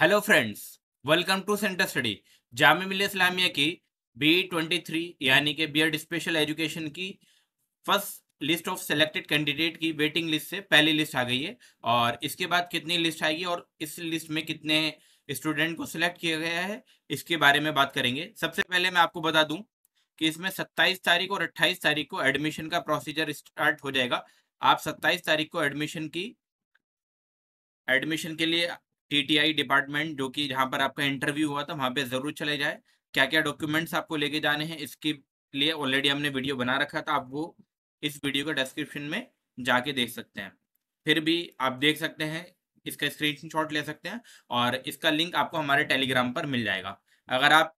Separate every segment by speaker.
Speaker 1: hello friends welcome to centre study Jamia Millia Islamia की B twenty three यानी कि बीएड स्पेशल एजुकेशन की first list of selected candidate की waiting list से पहली लिस्ट आ गई है और इसके बाद कितनी लिस्ट आएगी और इस लिस्ट में कितने स्टूडेंट को सिलेक्ट किया गया है इसके बारे में बात करेंगे सबसे पहले मैं आपको बता दूँ कि इसमें सत्ताईस तारीख और अट्ठाईस तारीख को एडमिशन का प्रोसीजर स्टार्ट हो जाएगा आप सत्ताईस तारीख को एडमिशन की एडमिशन के लिए टीटीआई डिपार्टमेंट जो कि जहाँ पर आपका इंटरव्यू हुआ था वहाँ पे जरूर चले जाए क्या क्या डॉक्यूमेंट्स आपको लेके जाने हैं इसके लिए ऑलरेडी हमने वीडियो बना रखा था आप वो इस वीडियो का डिस्क्रिप्शन में जाके देख सकते हैं फिर भी आप देख सकते हैं इसका शॉट ले सकते हैं और इसका लिंक आपको हमारे टेलीग्राम पर मिल जाएगा अगर आप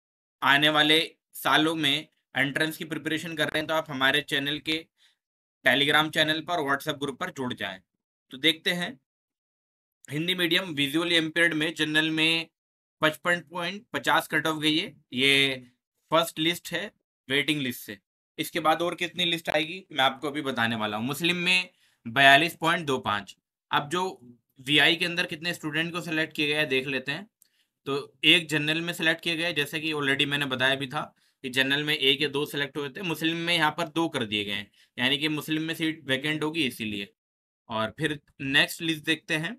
Speaker 1: आने वाले सालों में एंट्रेंस की प्रिपरेशन कर रहे हैं तो आप हमारे चैनल के टेलीग्राम चैनल पर व्हाट्सएप ग्रुप पर जुड़ जाएं तो देखते हैं हिंदी मीडियम विजुअली एम्पेयर्ड में जनरल में पचपन पॉइंट पचास कट ऑफ गई है ये फर्स्ट लिस्ट है वेटिंग लिस्ट से इसके बाद और कितनी लिस्ट आएगी मैं आपको अभी बताने वाला हूँ मुस्लिम में बयालीस पॉइंट दो पाँच अब जो वी के अंदर कितने स्टूडेंट को सिलेक्ट किया गया है देख लेते हैं तो एक जनरल में सिलेक्ट किया गया है जैसे कि ऑलरेडी मैंने बताया भी था कि जनरल में एक या दो सिलेक्ट हुए थे मुस्लिम में यहाँ पर दो कर दिए गए हैं यानी कि मुस्लिम में सीट वैकेंट होगी इसीलिए और फिर नेक्स्ट लिस्ट देखते हैं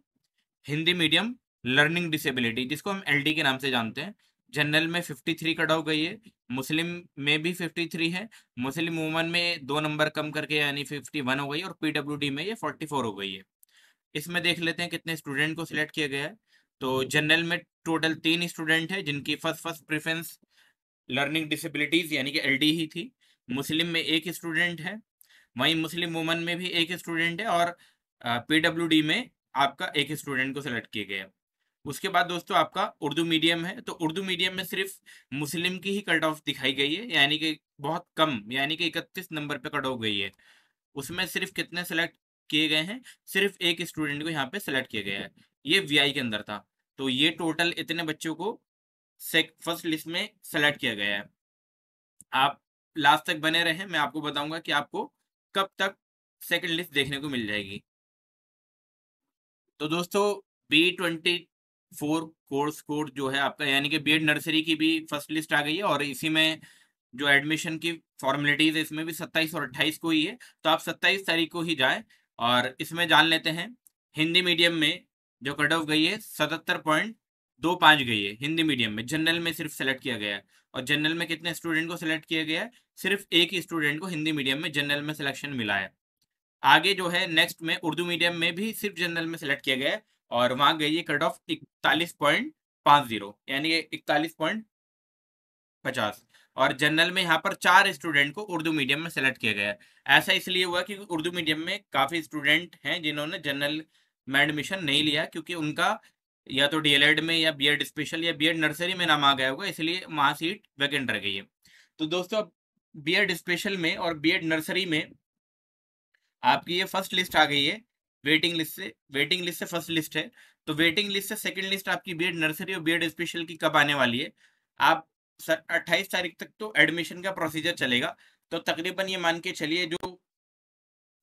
Speaker 1: हिंदी मीडियम लर्निंग डिसेबिलिटी जिसको हम एल के नाम से जानते हैं जनरल में 53 कट आउट गई है मुस्लिम में भी 53 है मुस्लिम वुमन में दो नंबर कम करके यानी 51 हो गई और डी में ये 44 हो गई है इसमें देख लेते हैं कितने स्टूडेंट को सिलेक्ट किया गया है तो जनरल में टोटल तीन स्टूडेंट है जिनकी first first preference learning disabilities यानी कि एल ही थी मुस्लिम में एक स्टूडेंट है वहीं मुस्लिम वुमन में भी एक स्टूडेंट है और पी में आपका एक स्टूडेंट को सेलेक्ट किया गया उसके बाद दोस्तों आपका उर्दू मीडियम है तो उर्दू मीडियम में सिर्फ मुस्लिम की ही कट ऑफ दिखाई गई है यानी कि बहुत कम यानी कि इकतीस नंबर पे कट ऑफ गई है उसमें सिर्फ कितने सेलेक्ट किए गए हैं सिर्फ एक स्टूडेंट को यहाँ पे सेलेक्ट किया गया है ये वी के अंदर था तो ये टोटल इतने बच्चों को फर्स्ट लिस्ट में सेलेक्ट किया गया है आप लास्ट तक बने रहें मैं आपको बताऊंगा कि आपको कब तक सेकंड लिस्ट देखने को मिल जाएगी तो दोस्तों B twenty four course code जो है आपका यानी कि बीएड नर्सरी की भी फर्स्ट लिस्ट आ गई है और इसी में जो एडमिशन की फॉर्मेलिटीज है इसमें भी सत्ताईस और अट्ठाईस को ही है तो आप सत्ताईस तारीख को ही जाए और इसमें जान लेते हैं हिंदी मीडियम में जो कट ऑफ गई है सतहत्तर पॉइंट दो पाँच गई है हिंदी मीडियम में जनरल में सिर्फ सेलेक्ट किया गया है और जनरल में कितने स्टूडेंट को सिलेक्ट किया गया है सिर्फ एक ही स्टूडेंट को हिंदी मीडियम में जनरल में सिलेक्शन मिला है आगे जो है नेक्स्ट में उर्दू मीडियम में भी सिर्फ जनरल में सिलेक्ट किया गया है और वहां गई है कट ऑफ इकतालीस पॉइंट पाँच जीरो यानी इकतालीस पॉइंट पचास और जनरल में यहाँ पर चार स्टूडेंट को उर्दू मीडियम में सेलेक्ट किया गया ऐसा इसलिए हुआ क्योंकि उर्दू मीडियम में काफ़ी स्टूडेंट हैं जिन्होंने जनरल में एडमिशन नहीं लिया क्योंकि उनका या तो डी में या बी स्पेशल या बी नर्सरी में नाम आ गया होगा इसलिए वहाँ सीट वैकेंट रह गई है तो दोस्तों अब बीएड स्पेशल में और बी नर्सरी में आपकी ये फर्स्ट लिस्ट आ गई है वेटिंग लिस्ट से वेटिंग लिस्ट से फर्स्ट लिस्ट है तो वेटिंग लिस्ट से सेकंड लिस्ट आपकी बीएड नर्सरी और बीएड स्पेशल की कब आने वाली है आप सर अट्ठाईस तारीख तक तो एडमिशन का प्रोसीजर चलेगा तो तकरीबन ये मान के चलिए जो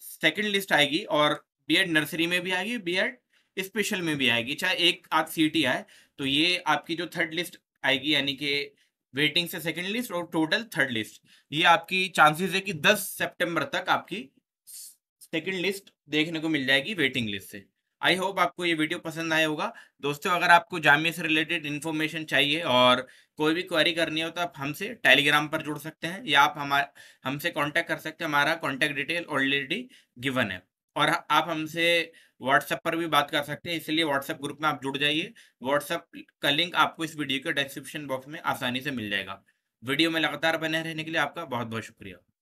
Speaker 1: सेकंड लिस्ट आएगी और बीएड नर्सरी में भी आएगी बीएड स्पेशल में भी आएगी चाहे एक आध सी आए तो ये आपकी जो थर्ड लिस्ट आएगी यानी कि वेटिंग से सेकंड लिस्ट और टोटल थर्ड लिस्ट ये आपकी चांसेस है कि 10 सितंबर तक आपकी सेकेंड लिस्ट देखने को मिल जाएगी वेटिंग लिस्ट से आई होप आपको ये वीडियो पसंद आया होगा दोस्तों अगर आपको जामिया से रिलेटेड इन्फॉर्मेशन चाहिए और कोई भी क्वेरी करनी हो तो आप हमसे टेलीग्राम पर जुड़ सकते हैं या आप हमारे हमसे कांटेक्ट कर सकते हैं हमारा कांटेक्ट डिटेल ऑलरेडी गिवन है और आप हमसे व्हाट्सएप पर भी बात कर सकते हैं इसलिए व्हाट्सएप ग्रुप में आप जुड़ जाइए व्हाट्सएप का लिंक आपको इस वीडियो के डिस्क्रिप्शन बॉक्स में आसानी से मिल जाएगा वीडियो में लगातार बने रहने के लिए आपका बहुत बहुत शुक्रिया